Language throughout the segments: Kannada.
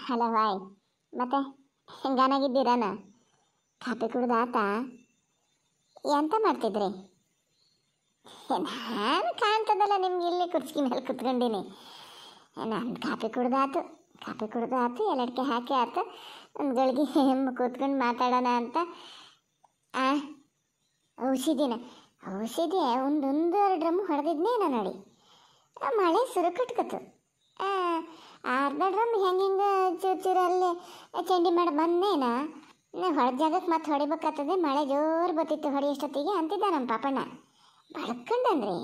ಹಲೋ ಬಾಯ್ ಮತ್ತೆ ಹೆಂಗಾನಾಗಿದ್ದೀರಾನ ಕಾಫಿ ಕುಡ್ದಾತ ಎಂತ ಮಾಡ್ತಿದ್ರಿ ನಾನು ಕಾಣ್ತದಲ್ಲ ನಿಮ್ಗೆ ಇಲ್ಲಿ ಕುರ್ಚಿ ಮೇಲೆ ಕುತ್ಕೊಂಡಿನಿ ನಾನು ಕಾಫಿ ಕುಡ್ದಾತು ಕಾಫಿ ಕುಡ್ದು ಆತು ಎಲ್ಲಡಿಕೆ ಹಾಕಿ ಆತು ಒಂದು ಗಳಿಗೆ ಕೂತ್ಕೊಂಡು ಮಾತಾಡೋಣ ಅಂತ ಆ ಔಷಧಿನ ಔಷಧಿ ಒಂದೊಂದು ಡ್ರಮ್ ಹೊಡೆದಿದ್ನೇ ನೋಡಿ ಮಳೆ ಸುರುಕಟ್ಕತ್ತು ಅರ್ಧ ಡ್ರಮ್ ಹೆಂಗೆ ಹಿಂಗೆ ಚೂರ್ಚೂರಲ್ಲಿ ಚಂಡಿ ಮಾಡಿ ಬಂದೇನ ಹೊಡೆದ ಜಾಗಕ್ಕೆ ಮತ್ತೆ ಹೊಡಿಬೇಕಾಗ್ತದೆ ಮಳೆ ಜೋರು ಬರ್ತಿತ್ತು ಹೊಡೆಯಷ್ಟೊತ್ತಿಗೆ ಅಂತಿದ್ದ ನಮ್ಮ ಪಾಪಣ್ಣ ಬಳ್ಕಂಡನ್ರಿ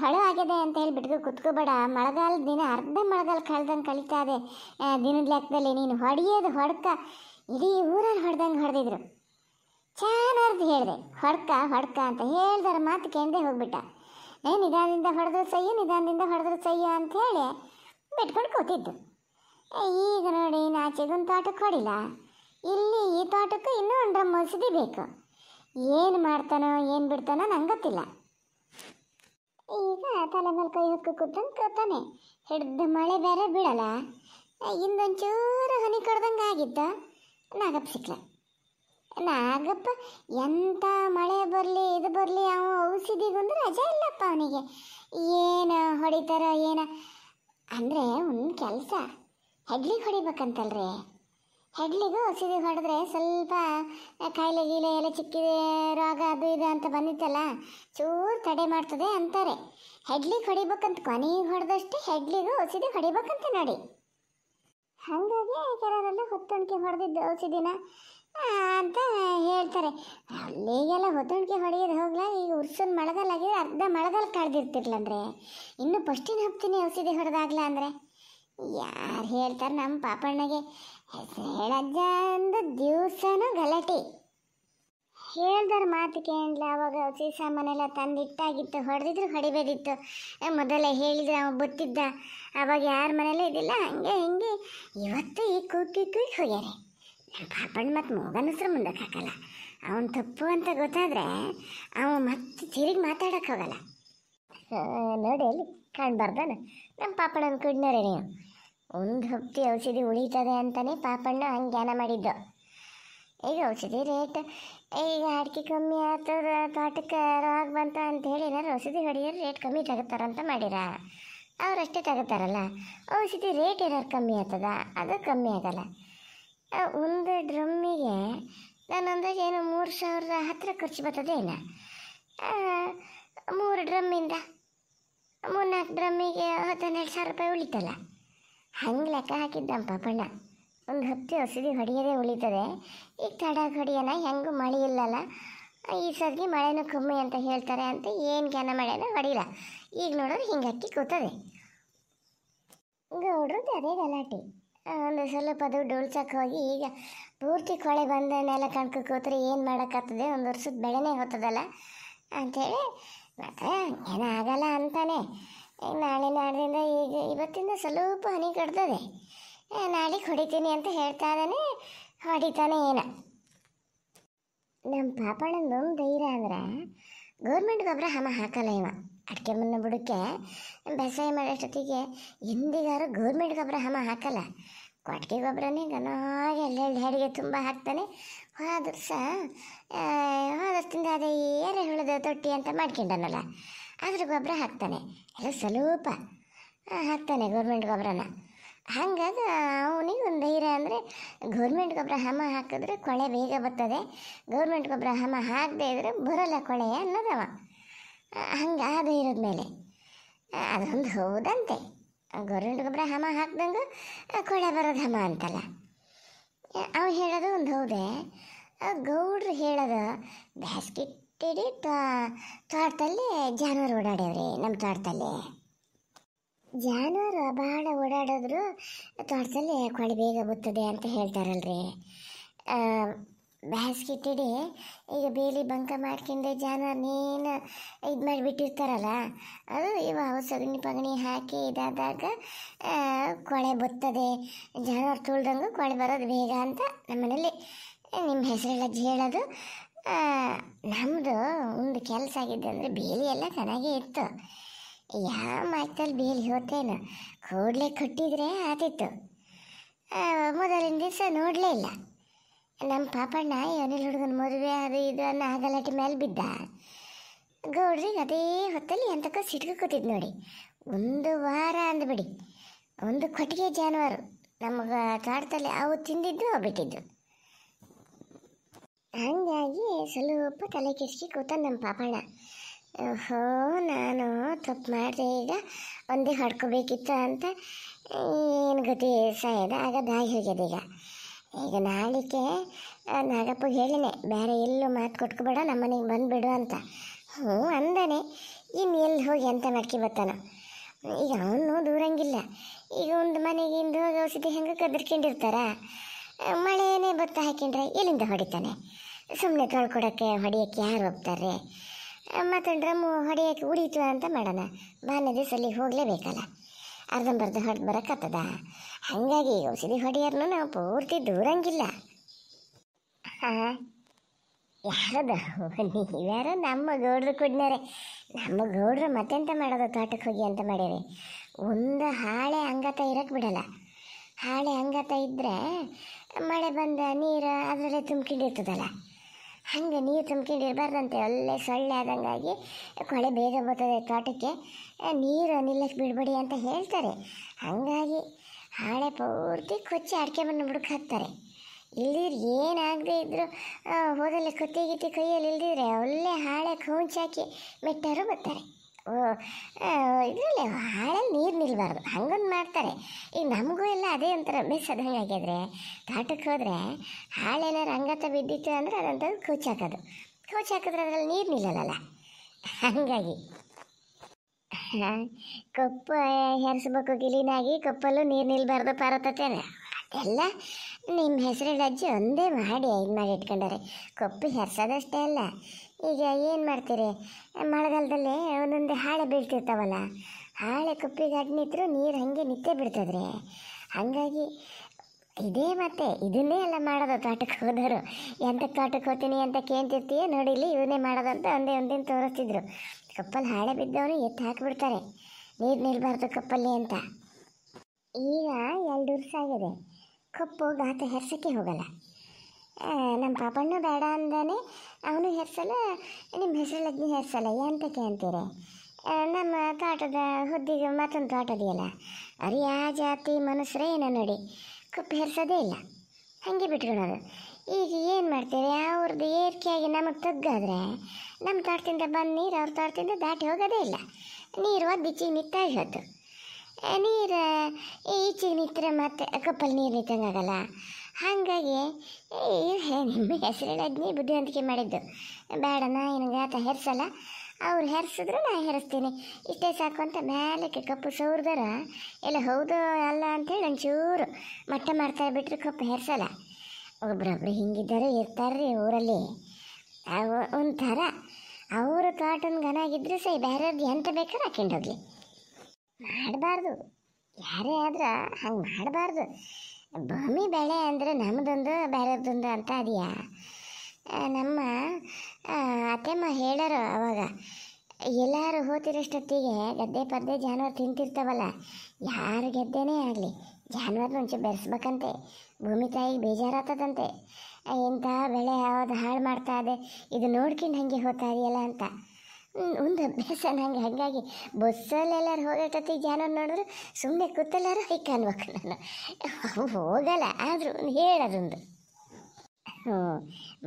ಹೊಳೆ ಆಗಿದೆ ಅಂತ ಹೇಳಿ ಬಿಟ್ಟು ಕುತ್ಕೋಬೇಡ ಮಳೆಗಾಲ ದಿನ ಅರ್ಧ ಮಳೆಗಾಲ ಕಳ್ದಂಗೆ ಕಳೀತಾ ಇದೆ ದಿನದ ಲೆಕ್ಕದಲ್ಲಿ ನೀನು ಹೊಡೆಯೋದು ಹೊಡ್ಕ ಇಡೀ ಊರಲ್ಲಿ ಹೊಡೆದಂಗೆ ಹೊಡೆದಿದ್ರು ಚೆನ್ನಾಗಿ ಹೇಳಿದೆ ಹೊಡ್ಕ ಹೊಡ್ಕ ಅಂತ ಹೇಳ್ದಾರ ಮಾತು ಕೇಂದೇ ಹೋಗ್ಬಿಟ್ಟ ಏ ನಿಧಾನದಿಂದ ಹೊಡೆದ್ರು ಸಹ್ಯ ನಿಧಾನದಿಂದ ಹೊಡೆದ್ರು ಸಹ್ಯ ಅಂತ ಹೇಳಿ ಪೆಟ್ಕೊಂಡು ಕೂತಿದ್ದು ಈಗ ನೋಡಿ ನಾಚೆಗೊಂದು ತೋಟಕ್ಕೆ ಹೊಡಿಲ್ಲ ಇಲ್ಲಿ ಈ ತೋಟಕ್ಕೂ ಇನ್ನೂ ಒಂದು ಮಸೂದಿ ಬೇಕು ಏನು ಮಾಡ್ತಾನೋ ಏನು ಬಿಡ್ತಾನೋ ನಂಗೆ ಗೊತ್ತಿಲ್ಲ ಈಗ ತಲೆ ಮೇಲೆ ಕೈ ಹೊಕ್ಕ ಕೂತಂಗೆ ಕೂತಾನೆ ಹಿಡ್ದು ಮಳೆ ಬೇರೆ ಬಿಡಲ್ಲ ಇನ್ನೊಂಚೂರು ಹನಿ ಕಡ್ದಂಗೆ ಆಗಿದ್ದ ನಾಗಪ್ಪ ಸಿಕ್ಲ ನಾಗಪ್ಪ ಎಂಥ ಮಳೆ ಬರಲಿ ಇದು ಬರಲಿ ಅವನು ಔಷಧಿಗೊಂದು ರಜೆ ಇಲ್ಲಪ್ಪ ಅವನಿಗೆ ಏನು ಹೊಡಿತಾರೋ ಏನೋ ಅಂದರೆ ಒಂದು ಕೆಲಸ ಹೆಡ್ಲಿ ಹೊಡಿಬೇಕಂತಲ್ರಿ ಹೆಡ್ಲಿಗೂ ಔಷಧಿ ಹೊಡೆದ್ರೆ ಸ್ವಲ್ಪ ಕಾಯಿಲೆ ಗೀಲೆ ಎಲ್ಲ ಚಿಕ್ಕಿದೆ ರೋಗ ಅದು ಇದು ಅಂತ ಬಂದಿತ್ತಲ್ಲ ಚೂರು ತಡೆ ಮಾಡ್ತದೆ ಅಂತಾರೆ ಹೆಡ್ಲಿ ಹೊಡಿಬೇಕಂತ ಕೊನೆಗೆ ಹೊಡೆದಷ್ಟೇ ಹೆಡ್ಲಿಗೂ ಔಷಧಿ ಹೊಡಿಬೇಕಂತ ನೋಡಿ ಹಾಗಾಗಿ ಕೆಲವರೆಲ್ಲ ಹೊತ್ತೊಣಿಕೆ ಹೊಡೆದಿದ್ದು ಔಷಧಿನ ಅಂತ ಹೇಳ್ತಾರೆ ಅಲ್ಲಿಗೆಲ್ಲ ಹೊತ್ತಣಿಗೆ ಹೊಡೆಯೋದು ಹೋಗ್ಲ ಈಗ ಉರ್ಸನ್ ಮಳಗಲ್ಲಾಗಿದ್ರೆ ಅರ್ಧ ಮಳಗಲ್ಲಿ ಕಡ್ದಿರ್ತಿರ್ಲಂದ್ರೆ ಇನ್ನು ಫಸ್ಟಿನ ಹಬ್ತೀನಿ ಔಷಧಿ ಹೊಡೆದಾಗ್ಲ ಅಂದರೆ ಯಾರು ಹೇಳ್ತಾರೆ ನಮ್ಮ ಪಾಪಣ್ಣಗೆ ಹೇಳಜ್ಜ ಅಂದು ದಿವಸನೂ ಗಲಾಟೆ ಹೇಳ್ದಾರ ಮಾತು ಕೇಳಲ್ಲ ಅವಾಗ ಔಷಧಿ ಸಾಮಾನೆಲ್ಲ ತಂದಿಟ್ಟಾಗಿತ್ತು ಹೊಡೆದಿದ್ರು ಹೊಡಿಬೇಕಿತ್ತು ಮೊದಲೇ ಹೇಳಿದ್ರೆ ಅವ ಬತ್ತಿದ್ದ ಅವಾಗ ಯಾರ ಮನೇಲೇ ಇದಿಲ್ಲ ಹಂಗೆ ಹಿಂಗೆ ಇವತ್ತು ಈ ಕೂತಿ ಕೂಗಿ ಹೋಗ್ಯಾರೆ ಪಾಪಣ್ಣ ಮತ್ತು ಮೋಗನ್ ಮುಂದಕ್ಕೆ ಹಾಕಲ್ಲ ತಪ್ಪು ಅಂತ ಗೊತ್ತಾದರೆ ಅವ ಮತ್ತೆ ತಿರುಗಿ ಮಾತಾಡೋಕ್ಕಾಗಲ್ಲ ನೋಡಿ ಅಲ್ಲಿ ಕಾಣ್ಬಾರ್ದಾನ ನಮ್ಮ ಪಾಪಣ್ಣ ಅನ್ಕೊಂಡ್ನವ್ರೆ ನೀವು ಒಂದು ಹೊತ್ತಿ ಔಷಧಿ ಉಳಿತದೆ ಅಂತಾನೆ ಪಾಪಣ್ಣ ಹಂಗೆ ಜ್ಞಾನ ಮಾಡಿದ್ದು ಈಗ ಔಷಧಿ ರೇಟ್ ಈಗ ಅಡಿಕೆ ಕಮ್ಮಿ ಆಗ್ತದ ತೋಟಕ್ಕೆ ರೋಗ ಬಂತ ಅಂತ ಹೇಳಿದಾರೆ ಔಷಧಿ ಹೊಡೆಯೋರು ರೇಟ್ ಕಮ್ಮಿ ತಗೋತಾರಂತ ಮಾಡಿರ ಅಷ್ಟೇ ತಗೋತಾರಲ್ಲ ಔಷಧಿ ರೇಟ್ ಏನಾರು ಕಮ್ಮಿ ಆಗ್ತದ ಅದು ಕಮ್ಮಿ ಆಗಲ್ಲ ಒಂದು ಡ್ರಮ್ಮಿಗೆ ನಾನು ಅಂದಾಜು ಏನು ಮೂರು ಸಾವಿರದ ಹತ್ತಿರ ಖರ್ಚು ಇಲ್ಲ ಮೂರು ಡ್ರಮ್ಮಿಂದ ಮೂರ್ನಾಲ್ಕು ಡ್ರಮ್ಮಿಗೆ ಹತ್ತು ಹನ್ನೆರಡು ಸಾವಿರ ರೂಪಾಯಿ ಉಳಿತಲ್ಲ ಹಂಗೆ ಲೆಕ್ಕ ಹಾಕಿದ್ದಪ್ಪ ಬಣ್ಣ ಒಂದು ಹತ್ತು ಔಷಧಿ ಹೊಡೆಯೋದೇ ಉಳಿತದೆ ಈಗ ತಡ ಹೊಡೆಯೋಣ ಹೆಂಗೂ ಮಳೆ ಇಲ್ಲಲ್ಲ ಈ ಸರ್ತಿ ಮಳೆನೂ ಕಮ್ಮಿ ಅಂತ ಹೇಳ್ತಾರೆ ಅಂತ ಏನು ಜನ ಮಳೆನ ಹೊಡಿಲ್ಲ ಈಗ ನೋಡೋರು ಹಿಂಗೆ ಅಕ್ಕಿ ಕೂತದೆ ಗೌಡ್ರದ್ದು ಅದೇ ಗಲಾಟೆ ಒಂದು ಸ್ವಲ್ಪ ಅದು ಡೋಳ್ಸಕ್ಕೆ ಹೋಗಿ ಈಗ ಪೂರ್ತಿ ಕೊಳೆ ಬಂದ ನೆಲ ಕಣ್ಕಕ್ಕೆ ಕೂತ್ರೆ ಏನು ಮಾಡೋಕ್ಕಾಗ್ತದೆ ಒಂದು ವರ್ಷದ ಬೆಳೆನೇ ಹೋಗ್ತದಲ್ಲ ಅಂಥೇಳಿ ಮತ್ತೆ ಆಗಲ್ಲ ಅಂತಾನೆ ನಾಳೆ ನಾಡಿನಿಂದ ಈಗ ಇವತ್ತಿಂದ ಸ್ವಲ್ಪ ಹನಿ ಕಟ್ತದೆ ನಾಳೆಗೆ ಹೊಡಿತೀನಿ ಅಂತ ಹೇಳ್ತಾ ಇದ್ದಾನೆ ಹೊಡಿತಾನೆ ಏನ ನಮ್ಮ ನಮ್ಮ ಧೈರ್ಯ ಅಂದ್ರೆ ಗೌರ್ಮೆಂಟ್ ಗೊಬ್ಬರ ಹಮ ಹಾಕಲ್ಲ ಇವ ಅಡಿಕೆ ಮಣ್ಣು ಬುಡಕ್ಕೆ ಬೇಸಾಯ ಮಾಡೋಷ್ಟೊತ್ತಿಗೆ ಎಂದಿಗಾರು ಗೌರ್ಮೆಂಟ್ ಗೊಬ್ಬರ ಹಮ ಹಾಕಲ್ಲ ಕೊಟ್ಟಿಗೆ ಗೊಬ್ಬರನೇ ಗನಾಗೆ ಎಲ್ಲೆಳ್ಳು ಹೆಡಿಗೆ ತುಂಬ ಹಾಕ್ತಾನೆ ಆದ್ರೂ ಸಹ ಆದಷ್ಟಿಂದ ಅದೇ ಹುಳದ ತೊಟ್ಟಿ ಅಂತ ಮಾಡ್ಕೊಂಡನಲ್ಲ ಅದ್ರ ಗೊಬ್ಬರ ಹಾಕ್ತಾನೆ ಎಲ್ಲ ಸ್ವಲ್ಪ ಹಾಕ್ತಾನೆ ಗೌರ್ಮೆಂಟ್ ಗೊಬ್ಬರನ ಹಾಗಾದ ಅವನಿಗೆ ಒಂದು ಧೈರ್ಯ ಅಂದರೆ ಗೌರ್ಮೆಂಟ್ ಗೊಬ್ಬರ ಹಮ ಹಾಕಿದ್ರೆ ಕೊಳೆ ಬೇಗ ಬರ್ತದೆ ಗೌರ್ಮೆಂಟ್ ಗೊಬ್ಬರ ಹಮ ಹಾಕದೇ ಇದ್ರೆ ಬರೋಲ್ಲ ಕೊಳೆ ಅನ್ನೋದವ ಹಂಗಾದ ಇರೋದ ಮೇಲೆ ಅದೊಂದು ಹೌದಂತೆ ಗೊರಂಡು ಗೊಬ್ಬರ ಹಮ ಹಾಕ್ದಂಗೆ ಕೊಳೆ ಬರೋದು ಹಮ ಅಂತಲ್ಲ ಅವು ಹೇಳೋದು ಒಂದು ಹೌದೆ ಗೌಡ್ರು ಹೇಳೋದು ಬ್ಯಾಸ್ಗೆ ಇಟ್ಟಿಡಿ ತೋಟದಲ್ಲಿ ಜಾನುವಾರು ಓಡಾಡ್ಯವ್ರಿ ನಮ್ಮ ತೋಟದಲ್ಲಿ ಜಾನುವಾರು ಭಾಳ ಓಡಾಡಿದ್ರು ತೋಟದಲ್ಲಿ ಕೊಳೆ ಬೇಗ ಬುತ್ತದೆ ಅಂತ ಹೇಳ್ತಾರಲ್ರಿ ಬ್ಯಾಸ್ಕಿಟ್ಟಿಡಿ ಈಗ ಬೇಲಿ ಬಂಕ ಮಾಡ್ಕೊಂಡು ನೀನು ಇದು ಮಾಡಿಬಿಟ್ಟಿರ್ತಾರಲ್ಲ ಅದು ಇವಾಗ ಸಗಣಿ ಪಗಣಿ ಹಾಕಿ ಇದಾದಾಗ ಕೊಳೆ ಬತ್ತದೆ ಜಾನುವಾರು ತುಳ್ದಂಗೆ ಕೊಳೆ ಬರೋದು ಬೇಗ ಅಂತ ನಮ್ಮನೇಲಿ ನಿಮ್ಮ ಹೆಸರೆಲ್ಲ ಹೇಳೋದು ನಮ್ಮದು ಒಂದು ಕೆಲಸ ಆಗಿದ್ದು ಅಂದರೆ ಬೇಲಿ ಎಲ್ಲ ಚೆನ್ನಾಗೇ ಇತ್ತು ಯಾವ ಮಾತಲ್ಲಿ ಬೇಲಿ ಹೋತೇನು ಕೂಡಲೇ ಕಟ್ಟಿದರೆ ಆತಿತ್ತು ಮೊದಲಿನ ದಿವಸ ನೋಡಲೇ ಇಲ್ಲ ನಮ್ಮ ಪಾಪಣ್ಣ ಅನಿಲ್ ಹುಡುಗನ ಮದುವೆ ಅದು ಇದು ಅನ್ನೋ ಹಗಲಾಟಿ ಮೇಲೆ ಬಿದ್ದ ಗೌಡ್ರಿಗೆ ಅದೇ ಹೊತ್ತಲ್ಲಿ ಎಂತಕ್ಕ ಸಿಟ್ಕು ಕೂತಿದ್ ನೋಡಿ ಒಂದು ವಾರ ಅಂದ್ಬಿಡಿ ಒಂದು ಕೊಟ್ಟಿಗೆ ಜಾನುವಾರು ನಮಗೆ ಕಾಡ್ತಲ್ಲಿ ಅವು ತಿಂದಿದ್ದು ಅವು ಬಿಟ್ಟಿದ್ದು ಹಂಗಾಗಿ ಸ್ವಲ್ಪ ತಲೆ ಕೆಸ್ಕಿ ಕೂತ ನಮ್ಮ ಪಾಪಣ್ಣ ಓಹೋ ನಾನು ತಪ್ಪು ಮಾಡಿದೆ ಈಗ ಒಂದೇ ಹೊಡ್ಕೋಬೇಕಿತ್ತು ಅಂತ ಏನು ಗತಿ ಸಾಯದ ಆಗ ದಾಗಿ ಹೋಗ್ಯದೀಗ ಈಗ ಈಗ ನಾಳಿಕೆ ನಾಗಪ್ಪಗೆ ಹೇಳಿನೆ ಬೇರೆ ಎಲ್ಲೂ ಮಾತು ಕೊಟ್ಕೊಬೇಡ ನಮ್ಮ ಮನೆಗೆ ಬಂದುಬಿಡು ಅಂತ ಹ್ಞೂ ಅಂದಾನೆ ಇನ್ನು ಎಲ್ಲಿ ಹೋಗಿ ಅಂತ ಮಕ್ಕಿ ಬರ್ತಾನ ಈಗ ಅವನು ದೂರಂಗಿಲ್ಲ ಈಗ ಒಂದು ಮನೆಗೆ ಇಂದು ಹೋಗಿ ಔಷಧಿ ಹೆಂಗೆ ಕದ್ರಕೊಂಡಿರ್ತಾರ ಮಳೆಯೇ ಭತ್ತ ಹಾಕಿಂಡ್ರೆ ಎಲ್ಲಿಂದ ಹೊಡಿತಾನೆ ಸುಮ್ಮನೆ ತೊಳ್ಕೊಡೋಕ್ಕೆ ಹೊಡಿಯೋಕ್ಕೆ ಯಾರು ಹೋಗ್ತಾರೆ ಮತ್ತು ಡ್ರಮ್ಮು ಹೊಡೆಯೋಕ್ಕೆ ಉಡೀತು ಅಂತ ಮಾಡೋಣ ಬಾನದೇ ಸಲಿಗೆ ಹೋಗಲೇಬೇಕಲ್ಲ ಅರ್ಧಂಬರ್ಧ ಹೊಡೆದು ಬರೋಕ್ಕತ್ತದ ಹಾಗಾಗಿ ಔಷಧಿ ಹೊಡೆಯರ್ನು ನಾವು ಪೂರ್ತಿ ದೂರಂಗಿಲ್ಲ ಯಾರದ ನೀವ್ಯಾರೋ ನಮ್ಮ ಗೌಡ್ರು ಕುಡ್ನವ್ರೆ ನಮ್ಮ ಗೌಡ್ರು ಮತ್ತೆಂತ ಮಾಡೋದು ತೋಟಕ್ಕೆ ಹೋಗಿ ಅಂತ ಮಾಡ್ಯಾರೆ ಒಂದು ಹಾಳೆ ಅಂಗತ ಇರಕ್ಕೆ ಬಿಡಲ್ಲ ಹಾಳೆ ಅಂಗತ ಇದ್ದರೆ ಮಳೆ ಬಂದ ನೀರು ಅದರಲ್ಲೇ ತುಂಬಿಕೊಂಡಿರ್ತದಲ್ಲ ಹಾಗೆ ನೀರು ತುಂಬ್ಕೊಂಡು ಇರಬಾರ್ದಂತೆ ಒಳ್ಳೆ ಸೊಳ್ಳೆ ಆದಂಗಾಗಿ ಕೊಳೆ ಬೇಗ ಬರ್ತದೆ ತೋಟಕ್ಕೆ ನೀರು ನಿಲ್ಲಕ್ಕೆ ಬಿಡಬೇಡಿ ಅಂತ ಹೇಳ್ತಾರೆ ಹಾಗಾಗಿ ಹಾಳೆ ಪೂರ್ತಿ ಕೊಚ್ಚಿ ಅಡಿಕೆವನ್ನು ಬುಡಕ್ಕೆ ಹಾಕ್ತಾರೆ ಇಲ್ದಿದ್ರೆ ಏನಾಗದೇ ಇದ್ದರೂ ಹೋದಲ್ಲಿ ಕೊತ್ತಿ ಕೈಯಲ್ಲಿ ಇಲ್ದಿದ್ರೆ ಒಳ್ಳೆ ಹಾಳೆ ಕೌಂಚಾಕಿ ಮೆಟ್ಟರು ಬರ್ತಾರೆ ಇದರಲ್ಲಿ ಹಾಳಲ್ಲಿ ನೀರು ನಿಲ್ಬಾರ್ದು ಹಂಗೊಂದು ಮಾಡ್ತಾರೆ ಈ ನಮಗೂ ಎಲ್ಲ ಅದೇ ಒಂಥರ ಮಿಸ್ ಅದಂಗೆ ಆಗಿದ್ರೆ ಕಾಟಕ್ಕೆ ಹೋದರೆ ಹಾಳೆಲ್ಲ ಹಂಗತ್ತ ಬಿದ್ದಿತ್ತು ಅಂದರೆ ಅದಂಥದ್ದು ಕೌಚಾಕೋದು ಹಾಕಿದ್ರೆ ಅದರಲ್ಲಿ ನೀರು ನಿಲ್ಲಲ್ಲ ಹಾಗಾಗಿ ಕಪ್ಪು ಹೆರಿಸ್ಬೇಕು ಗಿಲಿನಾಗಿ ಕಪ್ಪಲ್ಲೂ ನೀರು ನಿಲ್ಬಾರ್ದು ಪಾರತತ್ತೇನೆ ಎಲ್ಲ ನಿಮ್ಮ ಅಜ್ಜಿ ಒಂದೇ ಮಾಡಿ ಇದು ಮಾಡಿ ಇಟ್ಕೊಂಡಾರೆ ಕೊಪ್ಪು ಹೆರ್ಸೋದಷ್ಟೇ ಅಲ್ಲ ಈಗ ಏನು ಮಾಡ್ತೀರಿ ಮಳೆಗಾಲದಲ್ಲಿ ಒಂದೊಂದು ಹಾಳೆ ಬೀಳ್ತಿರ್ತಾವಲ್ಲ ಹಾಳೆ ಕುಪ್ಪಿಗೆ ಅಡ್ನಿತ್ತು ನೀರು ಹಾಗೆ ನಿತ್ಯ ಬಿಡ್ತದ್ರಿ ಹಾಗಾಗಿ ಇದೇ ಮತ್ತೆ ಇದನ್ನೇ ಎಲ್ಲ ಮಾಡೋದು ತೋಟಕ್ಕೆ ಹೋದರು ಎಂಥ ತೋಟಕ್ಕೆ ಹೋಗ್ತೀನಿ ಅಂತ ಕೇಳ್ತಿರ್ತೀಯ ನೋಡಿಲಿ ಇವನ್ನೇ ಮಾಡೋದು ಅಂತ ಒಂದೇ ಒಂದೇನು ತೋರಿಸ್ತಿದ್ರು ಕಪ್ಪಲ್ಲಿ ಹಾಳೆ ಬಿದ್ದವನು ಎತ್ತಿ ಹಾಕಿಬಿಡ್ತಾರೆ ನೀರು ನಿಲ್ಬಾರ್ದು ಕಪ್ಪಲ್ಲಿ ಅಂತ ಈಗ ಎರಡು ವರ್ಷ ಆಗಿದೆ ಕಪ್ಪು ಗಾತ ಹೆರ್ಸೋಕ್ಕೆ ಹೋಗಲ್ಲ ನಮ್ಮ ಪಾಪಣ್ಣು ಬೇಡ ಅಂದಾನೆ ಅವನು ಹೆಸಲ ನಿಮ್ಮ ಹೆಸರಲ್ಲದ್ನಿ ಹೆಸಲ ಎಂತ ಕೇಳ್ತೀರಾ ನಮ್ಮ ತೋಟದ ಹುದ್ದಿಗೆ ಮತ್ತೊಂದು ತೋಟದಿಯಲ್ಲ ಅರಿ ಆ ಜಾತಿ ಮನಸ್ಸರೇ ಏನೋ ನೋಡಿ ಕುಪ್ಪಿ ಹೆರ್ಸೋದೇ ಇಲ್ಲ ಹಂಗೆ ಬಿಟ್ಕೊಳೋದು ಈಗ ಏನು ಮಾಡ್ತೀರಿ ಅವ್ರದ್ದು ಏರಿಕೆಯಾಗಿ ನಮಗೆ ತಗ್ಗಾದ್ರೆ ನಮ್ಮ ತೋಟದಿಂದ ಬಂದು ನೀರು ಅವ್ರ ತೋಟದಿಂದ ದಾಟಿ ಹೋಗೋದೇ ಇಲ್ಲ ನೀರು ಒದ್ದು ಈಚಿಗೆ ನಿತ್ತಾಗಿ ಹೋಯ್ತು ನೀರು ಈಚೆಗೆ ನಿಂತರೆ ಮತ್ತೆ ಕಪ್ಪಲ್ಲಿ ನೀರು ನಿಂತಂಗಾಗಲ್ಲ ಹಾಗಾಗಿ ನಿಮ್ಮ ಹೆಸರಿಡೋದನ್ನೇ ಬುದ್ಧಿವಂತಿಕೆ ಮಾಡಿದ್ದು ಬೇಡ ನಾ ಆತ ಹೆರ್ಸಲ್ಲ ಅವ್ರು ಹೆರ್ಸಿದ್ರು ನಾ ಹೆರಿಸ್ತೀನಿ ಇಷ್ಟೇ ಸಾಕು ಅಂತ ಮ್ಯಾಲಕ್ಕೆ ಕಪ್ಪು ಸೌರ್ದಾರ ಎಲ್ಲ ಹೌದು ಅಲ್ಲ ಅಂತೇಳಿ ಒಂಚೂರು ಮಟ್ಟ ಮಾಡ್ತಾ ಬಿಟ್ಟರೆ ಕಪ್ಪು ಹೆರ್ಸಲ್ಲ ಒಬ್ರೊಬ್ರು ಹಿಂಗಿದ್ದಾರೆ ಇರ್ತಾರ್ರಿ ಊರಲ್ಲಿ ಒಂಥರ ಅವ್ರ ಕಾಟನ್ ಗನಾಗಿದ್ದರೆ ಸೈ ಬೇರೆಯವ್ರದ್ದು ಎಂತ ಬೇಕಾದ್ರೆ ಹಾಕೊಂಡೋಗ್ಲಿ ಮಾಡಬಾರ್ದು ಯಾರೇ ಆದ್ರೆ ಹಂಗೆ ಮಾಡಬಾರ್ದು ಭೂಮಿ ಬೆಳೆ ಅಂದರೆ ನಮ್ಮದೊಂದು ಬೇರೆದೊಂದು ಅಂತ ಅದೆಯಾ ನಮ್ಮ ಅತ್ತೆಮ್ಮ ಹೇಳರು ಅವಾಗ ಎಲ್ಲರೂ ಹೋತಿರೋಷ್ಟೊತ್ತಿಗೆ ಗದ್ದೆ ಪದ್ದೆ ಜಾನುವಾರು ತಿಂತಿರ್ತಾವಲ್ಲ ಯಾರು ಗೆದ್ದೆನೇ ಆಗಲಿ ಜಾನುವಾರು ಮುಂಚೆ ಬೆರೆಸ್ಬೇಕಂತೆ ಭೂಮಿ ತಾಯಿಗೆ ಬೇಜಾರಾಗ್ತದಂತೆ ಇಂಥ ಬೆಳೆ ಯಾವುದು ಹಾಳು ಮಾಡ್ತಾ ಇದೆ ಇದು ನೋಡ್ಕೊಂಡು ಹಾಗೆ ಹೋಗ್ತಾ ಇದೆಯಲ್ಲ ಅಂತ ಒಂದು ಅಭ್ಯಾಸ ನಂಗೆ ಹಾಗಾಗಿ ಬಸ್ಸಲ್ಲೆಲ್ಲರೂ ಹೋಗಟ್ಟತಿ ಜನ ನೋಡಿದ್ರೆ ಸುಮ್ಮನೆ ಕೂತಲ್ಲಾರು ಹೈಕ್ ಅನ್ಬೇಕು ನಾನು ಹೋಗಲ್ಲ ಆದರೂ ಹೇಳೋದೊಂದು ಹ್ಞೂ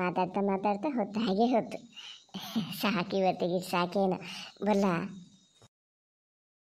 ಮಾತಾಡ್ತಾ ಮಾತಾಡ್ತಾ ಹೊತ್ತು ಹಾಗೆ ಹೊತ್ತು ಸಾಕಿ ಇವತ್ತಿಗೆ ಸಾಕೇನ ಬಲ್ಲ